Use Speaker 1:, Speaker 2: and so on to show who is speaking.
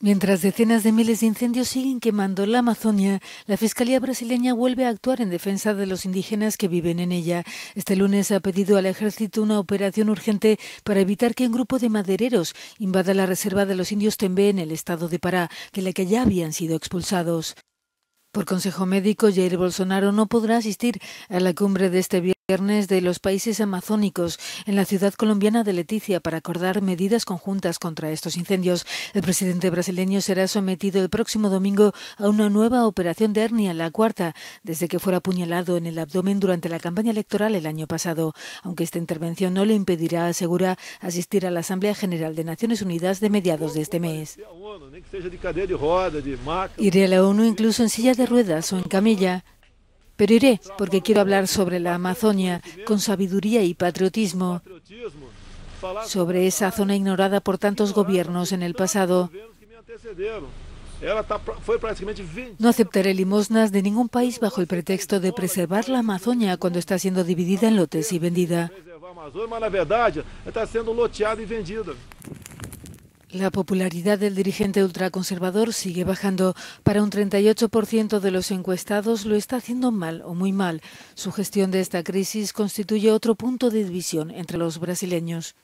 Speaker 1: Mientras decenas de miles de incendios siguen quemando la Amazonia, la Fiscalía brasileña vuelve a actuar en defensa de los indígenas que viven en ella. Este lunes ha pedido al ejército una operación urgente para evitar que un grupo de madereros invada la reserva de los indios Tembe en el estado de Pará, de la que ya habían sido expulsados. Por consejo médico, Jair Bolsonaro no podrá asistir a la cumbre de este viernes de los países amazónicos en la ciudad colombiana de Leticia para acordar medidas conjuntas contra estos incendios. El presidente brasileño será sometido el próximo domingo a una nueva operación de hernia, la cuarta, desde que fuera apuñalado en el abdomen durante la campaña electoral el año pasado. Aunque esta intervención no le impedirá, asegura, asistir a la Asamblea General de Naciones Unidas de mediados de este mes. Iré a la ONU incluso en silla de ruedas o en camilla. Pero iré porque quiero hablar sobre la Amazonia con sabiduría y patriotismo, sobre esa zona ignorada por tantos gobiernos en el pasado. No aceptaré limosnas de ningún país bajo el pretexto de preservar la Amazonia cuando está siendo dividida en lotes y vendida. La popularidad del dirigente ultraconservador sigue bajando. Para un 38% de los encuestados lo está haciendo mal o muy mal. Su gestión de esta crisis constituye otro punto de división entre los brasileños.